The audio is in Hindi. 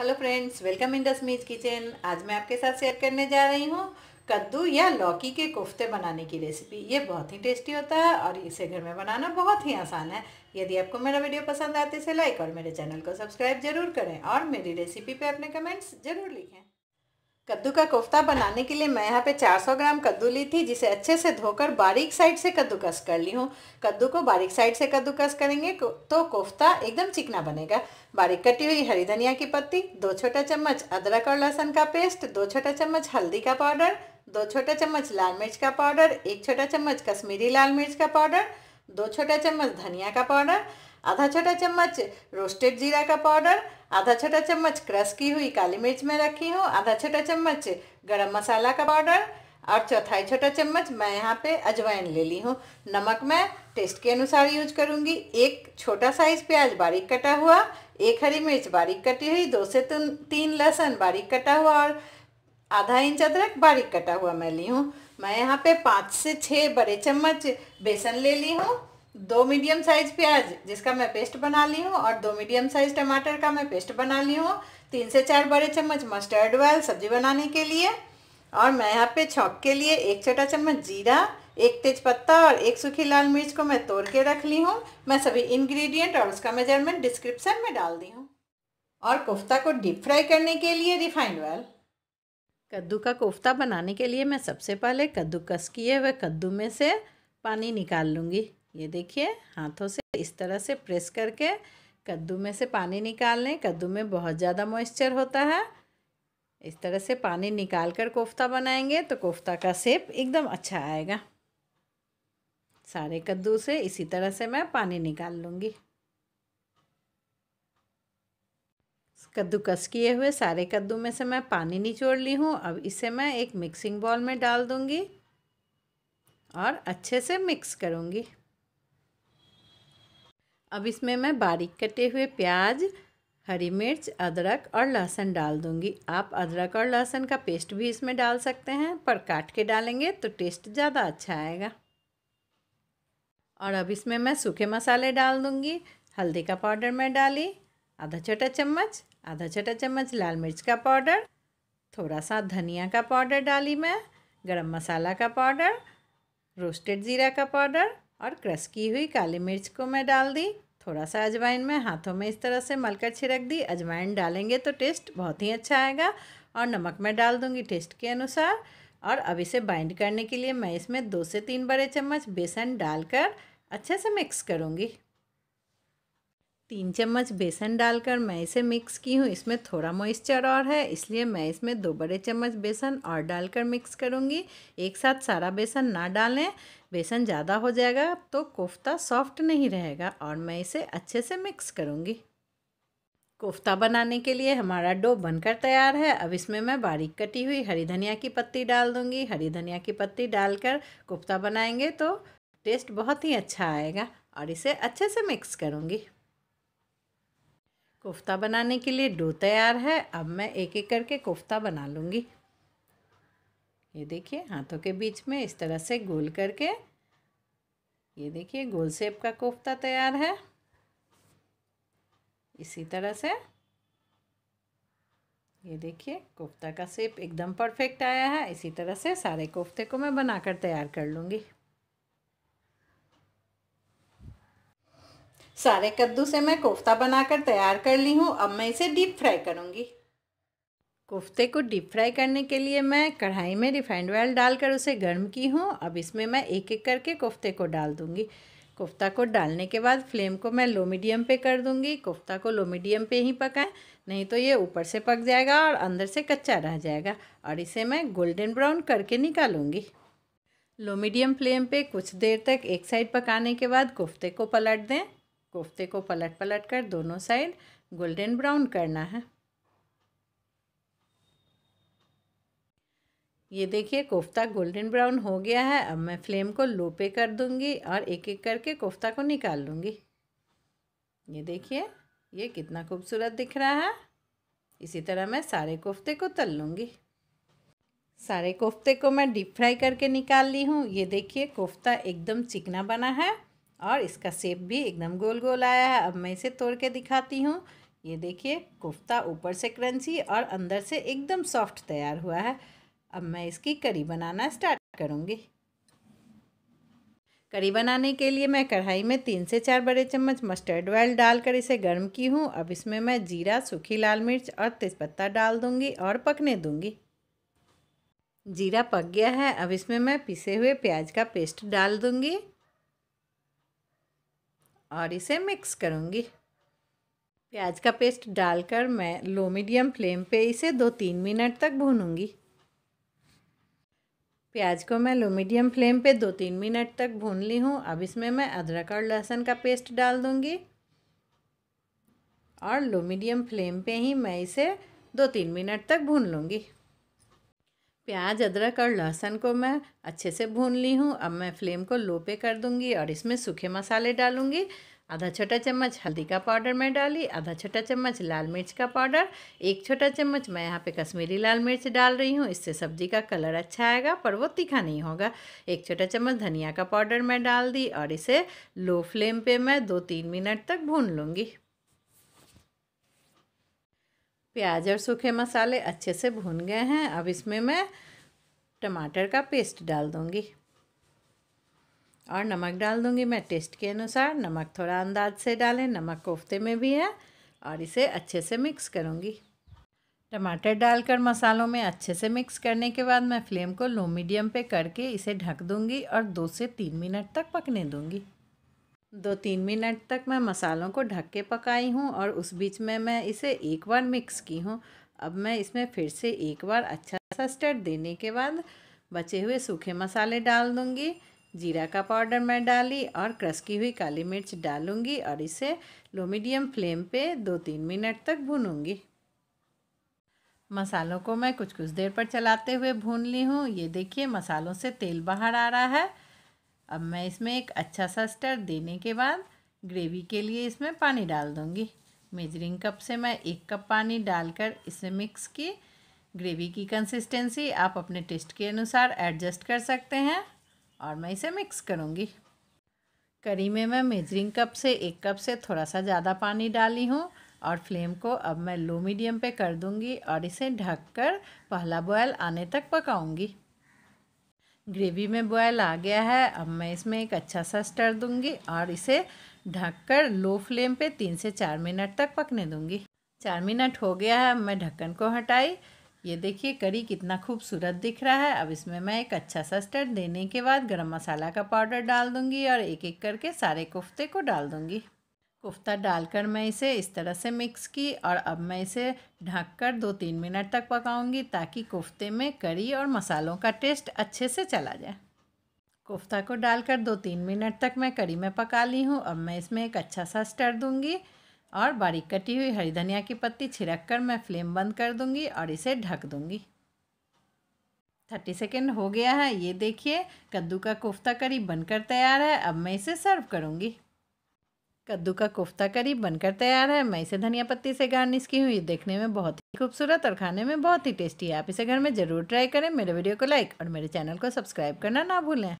हेलो फ्रेंड्स वेलकम इन दसमीज किचन आज मैं आपके साथ शेयर करने जा रही हूँ कद्दू या लौकी के कोफ्ते बनाने की रेसिपी ये बहुत ही टेस्टी होता है और इसे घर में बनाना बहुत ही आसान है यदि आपको मेरा वीडियो पसंद आते से लाइक और मेरे चैनल को सब्सक्राइब जरूर करें और मेरी रेसिपी पे अपने कमेंट्स जरूर लिखें कद्दू का कोफ्ता बनाने के लिए मैं यहाँ पे 400 ग्राम कद्दू ली थी जिसे अच्छे से धोकर बारीक साइड से कद्दूकस कर ली हूँ कद्दू को बारीक साइड से कद्दूकस करेंगे तो कोफ्ता एकदम चिकना बनेगा बारीक कटी हुई हरी धनिया की पत्ती दो छोटा चम्मच अदरक और लहसुन का पेस्ट दो छोटा चम्मच हल्दी का पाउडर दो छोटा चम्मच लाल मिर्च का पाउडर एक छोटा चम्मच कश्मीरी लाल मिर्च का पाउडर दो छोटा चम्मच धनिया का पाउडर आधा छोटा चम्मच रोस्टेड जीरा का पाउडर आधा छोटा चम्मच क्रश की हुई काली मिर्च में रखी हूँ आधा छोटा चम्मच गरम मसाला का पाउडर और चौथाई छोटा चम्मच मैं यहाँ पे अजवाइन ले ली हूँ नमक मैं टेस्ट के अनुसार यूज करूँगी एक छोटा साइज प्याज बारीक कटा हुआ एक हरी मिर्च बारीक कटी हुई दो से तीन लहसुन बारीक कटा हुआ और आधा इंच अदरक बारीक कटा हुआ मैं ली हूँ मैं यहाँ पे पाँच से छः बड़े चम्मच बेसन ले ली हूँ दो मीडियम साइज प्याज जिसका मैं पेस्ट बना ली हूँ और दो मीडियम साइज टमाटर का मैं पेस्ट बना ली हूँ तीन से चार बड़े चम्मच मस्टर्ड ऑयल सब्जी बनाने के लिए और मैं यहाँ पे छौक के लिए एक छोटा चम्मच जीरा एक तेज़पत्ता और एक सूखी लाल मिर्च को मैं तोड़ के रख ली हूँ मैं सभी इंग्रेडिएंट और उसका मेजरमेंट डिस्क्रिप्शन में डाल दी हूँ और कोफ्ता को डीप फ्राई करने के लिए रिफाइंड ऑयल कद्दू का कोफ्ता बनाने के लिए मैं सबसे पहले कद्दू कस किए हुए कद्दू में से पानी निकाल लूँगी ये देखिए हाथों से इस तरह से प्रेस करके कद्दू में से पानी निकाल लें कद्दू में बहुत ज़्यादा मॉइस्चर होता है इस तरह से पानी निकाल कर कोफ्ता बनाएंगे तो कोफ्ता का सेप एकदम अच्छा आएगा सारे कद्दू से इसी तरह से मैं पानी निकाल लूँगी कद्दूकस किए हुए सारे कद्दू में से मैं पानी निचोड़ ली हूँ अब इसे मैं एक मिक्सिंग बॉल में डाल दूँगी और अच्छे से मिक्स करूँगी अब इसमें मैं बारीक कटे हुए प्याज हरी मिर्च अदरक और लहसुन डाल दूंगी आप अदरक और लहसुन का पेस्ट भी इसमें डाल सकते हैं पर काट के डालेंगे तो टेस्ट ज़्यादा अच्छा आएगा और अब इसमें मैं सूखे मसाले डाल दूंगी हल्दी का पाउडर मैं डाली आधा छोटा चम्मच आधा छोटा चम्मच लाल मिर्च का पाउडर थोड़ा सा धनिया का पाउडर डाली मैं गरम मसाला का पाउडर रोस्टेड ज़ीरा का पाउडर और क्रश की हुई काली मिर्च को मैं डाल दी थोड़ा सा अजवाइन में हाथों में इस तरह से मलकर छिड़क दी अजवाइन डालेंगे तो टेस्ट बहुत ही अच्छा आएगा और नमक मैं डाल दूँगी टेस्ट के अनुसार और अब इसे बाइंड करने के लिए मैं इसमें दो से तीन बड़े चम्मच बेसन डालकर अच्छे से मिक्स करूँगी तीन चम्मच बेसन डालकर मैं इसे मिक्स की हूँ इसमें थोड़ा मॉइस्चर और है इसलिए मैं इसमें दो बड़े चम्मच बेसन और डालकर मिक्स करूँगी एक साथ सारा बेसन ना डालें बेसन ज़्यादा हो जाएगा तो कोफ्ता सॉफ्ट नहीं रहेगा और मैं इसे अच्छे से मिक्स करूँगी कोफ्ता बनाने के लिए हमारा डो बनकर तैयार है अब इसमें मैं बारीक कटी हुई हरी धनिया की पत्ती डाल दूँगी हरी धनिया की पत्ती डालकर कोफ्ता बनाएंगे तो टेस्ट बहुत ही अच्छा आएगा और इसे अच्छे से मिक्स करूँगी कोफ्ता बनाने के लिए डो तैयार है अब मैं एक एक करके कोफ्ता बना लूँगी ये देखिए हाथों के बीच में इस तरह से गोल करके ये देखिए गोल सेप का कोफ्ता तैयार है इसी तरह से ये देखिए कोफ्ता का सेप एकदम परफेक्ट आया है इसी तरह से सारे कोफ्ते को मैं बनाकर तैयार कर लूँगी सारे कद्दू से मैं कोफ्ता बनाकर तैयार कर ली हूँ अब मैं इसे डीप फ्राई करूँगी कोफ्ते को डीप फ्राई करने के लिए मैं कढ़ाई में रिफाइंड ऑयल डालकर उसे गर्म की हूँ अब इसमें मैं एक एक करके कोफ्ते को डाल दूँगी कोफ्ता को डालने के बाद फ्लेम को मैं लो मीडियम पे कर दूँगी कोफ्ता को लो मीडियम पे ही पकाएं नहीं तो ये ऊपर से पक जाएगा और अंदर से कच्चा रह जाएगा और इसे मैं गोल्डन ब्राउन करके निकालूंगी लो मीडियम फ्लेम पे कुछ देर तक एक साइड पकाने के बाद कोफ्ते को पलट दें कोफ्ते को पलट पलट कर दोनों साइड गोल्डन ब्राउन करना है ये देखिए कोफ्ता गोल्डन ब्राउन हो गया है अब मैं फ्लेम को लो पे कर दूंगी और एक एक करके कोफ्ता को निकाल लूँगी ये देखिए ये कितना खूबसूरत दिख रहा है इसी तरह मैं सारे कोफ्ते को तल लूँगी सारे कोफ्ते को मैं डीप फ्राई करके निकाल ली हूँ ये देखिए कोफ्ता एकदम चिकना बना है और इसका सेप भी एकदम गोल गोल आया है अब मैं इसे तोड़ के दिखाती हूँ ये देखिए कोफ्ता ऊपर से क्रंची और अंदर से एकदम सॉफ्ट तैयार हुआ है अब मैं इसकी करी बनाना स्टार्ट करूँगी करी बनाने के लिए मैं कढ़ाई में तीन से चार बड़े चम्मच मस्टर्ड ऑयल डालकर इसे गर्म की हूँ अब इसमें मैं जीरा सूखी लाल मिर्च और तेज़पत्ता डाल दूँगी और पकने दूँगी जीरा पक गया है अब इसमें मैं पिसे हुए प्याज का पेस्ट डाल दूँगी और इसे मिक्स करूँगी प्याज का पेस्ट डालकर मैं लो मीडियम फ्लेम पे इसे दो तीन मिनट तक भूनूंगी प्याज को मैं लो मीडियम फ्लेम पे दो तीन मिनट तक भून ली हूँ अब इसमें मैं अदरक और लहसुन का पेस्ट डाल दूँगी और लो मीडियम फ्लेम पे ही मैं इसे दो तीन मिनट तक भून लूँगी प्याज अदरक और लहसुन को मैं अच्छे से भून ली हूँ अब मैं फ्लेम को लो पे कर दूँगी और इसमें सूखे मसाले डालूँगी आधा छोटा चम्मच हल्दी का पाउडर मैं डाली आधा छोटा चम्मच लाल मिर्च का पाउडर एक छोटा चम्मच मैं यहाँ पे कश्मीरी लाल मिर्च डाल रही हूँ इससे सब्जी का कलर अच्छा आएगा पर वो तीखा नहीं होगा एक छोटा चम्मच धनिया का पाउडर मैं डाल दी और इसे लो फ्लेम पे मैं दो तीन मिनट तक भून लूँगी प्याज और सूखे मसाले अच्छे से भून गए हैं अब इसमें मैं टमाटर का पेस्ट डाल दूँगी और नमक डाल दूँगी मैं टेस्ट के अनुसार नमक थोड़ा अंदाज से डालें नमक कोफ्ते में भी है और इसे अच्छे से मिक्स करूँगी टमाटर डालकर मसालों में अच्छे से मिक्स करने के बाद मैं फ्लेम को लो मीडियम पे करके इसे ढक दूँगी और दो से तीन मिनट तक पकने दूँगी दो तीन मिनट तक मैं मसालों को ढक के पकाई हूँ और उस बीच में मैं इसे एक बार मिक्स की हूँ अब मैं इसमें फिर से एक बार अच्छा सा स्टर देने के बाद बचे हुए सूखे मसाले डाल दूँगी जीरा का पाउडर मैं डाली और क्रस की हुई काली मिर्च डालूँगी और इसे लो मीडियम फ्लेम पे दो तीन मिनट तक भूनूँगी मसालों को मैं कुछ कुछ देर पर चलाते हुए भून ली हूँ ये देखिए मसालों से तेल बाहर आ रहा है अब मैं इसमें एक अच्छा सा स्टर देने के बाद ग्रेवी के लिए इसमें पानी डाल दूँगी मेजरिंग कप से मैं एक कप पानी डालकर इसे मिक्स की ग्रेवी की कंसिस्टेंसी आप अपने टेस्ट के अनुसार एडजस्ट कर सकते हैं और मैं इसे मिक्स करूँगी करी में मैं मेजरिंग कप से एक कप से थोड़ा सा ज़्यादा पानी डाली हूँ और फ्लेम को अब मैं लो मीडियम पे कर दूँगी और इसे ढककर पहला बॉयल आने तक पकाऊँगी ग्रेवी में बॉयल आ गया है अब मैं इसमें एक अच्छा सा स्टर दूंगी और इसे ढककर लो फ्लेम पे तीन से चार मिनट तक पकने दूंगी चार मिनट हो गया है मैं ढक्कन को हटाई ये देखिए करी कितना खूबसूरत दिख रहा है अब इसमें मैं एक अच्छा सा स्टर देने के बाद गरम मसाला का पाउडर डाल दूंगी और एक एक करके सारे कोफ्ते को डाल दूंगी कोफ्ता डालकर मैं इसे इस तरह से मिक्स की और अब मैं इसे ढककर दो तीन मिनट तक पकाऊंगी ताकि कोफ्ते में करी और मसालों का टेस्ट अच्छे से चला जाए कोफ्ता को डालकर दो तीन मिनट तक मैं करी में पका ली हूँ अब मैं इसमें एक अच्छा सा स्टर दूंगी और बारीक कटी हुई हरी धनिया की पत्ती छिड़क कर मैं फ्लेम बंद कर दूंगी और इसे ढक दूंगी थर्टी सेकेंड हो गया है ये देखिए कद्दू का कोफ्ता करी बनकर तैयार है अब मैं इसे सर्व करूँगी कद्दू का कोफ्ता करी बनकर तैयार है मैं इसे धनिया पत्ती से गार्निश की हूँ ये देखने में बहुत ही खूबसूरत और खाने में बहुत ही टेस्टी है आप इसे घर में ज़रूर ट्राई करें मेरे वीडियो को लाइक और मेरे चैनल को सब्सक्राइब करना ना भूलें